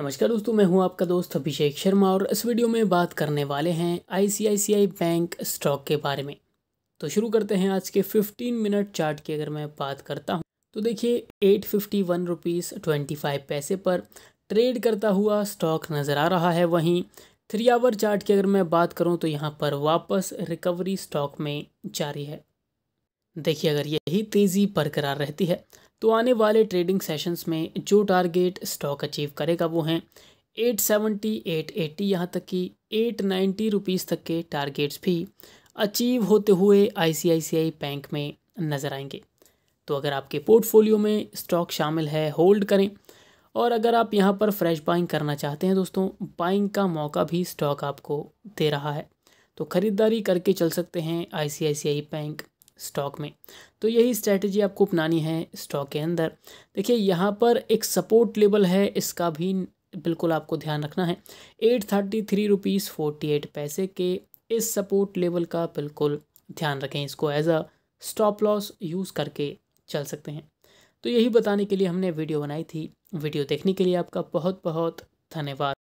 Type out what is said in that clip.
नमस्कार दोस्तों मैं हूं आपका दोस्त अभिषेक शर्मा और इस वीडियो में बात करने वाले हैं आईसीआईसीआई बैंक स्टॉक के बारे में तो शुरू करते हैं आज के 15 मिनट चार्ट की अगर मैं बात करता हूं तो देखिए eight fifty one rupees twenty five पैसे पर ट्रेड करता हुआ स्टॉक नज़र आ रहा है वहीं थ्री आवर चार्ट की अगर मैं बात करूँ तो यहाँ पर वापस रिकवरी स्टॉक में जारी है देखिए अगर यही तेज़ी बरकरार रहती है तो आने वाले ट्रेडिंग सेशंस में जो टारगेट स्टॉक अचीव करेगा वो हैं 870, 880 यहाँ तक कि 890 रुपीज़ तक के टारगेट्स भी अचीव होते हुए आईसीआईसीआई बैंक में नज़र आएंगे तो अगर आपके पोर्टफोलियो में स्टॉक शामिल है होल्ड करें और अगर आप यहाँ पर फ्रेश बाइंग करना चाहते हैं दोस्तों बाइंग का मौका भी स्टॉक आपको दे रहा है तो ख़रीदारी करके चल सकते हैं आई बैंक स्टॉक में तो यही स्ट्रैटेजी आपको अपनानी है स्टॉक के अंदर देखिए यहाँ पर एक सपोर्ट लेवल है इसका भी बिल्कुल आपको ध्यान रखना है eight thirty three rupees forty eight पैसे के इस सपोर्ट लेवल का बिल्कुल ध्यान रखें इसको as a stop loss use करके चल सकते हैं तो यही बताने के लिए हमने वीडियो बनाई थी वीडियो देखने के लिए आपका बहुत बहुत धन्यवाद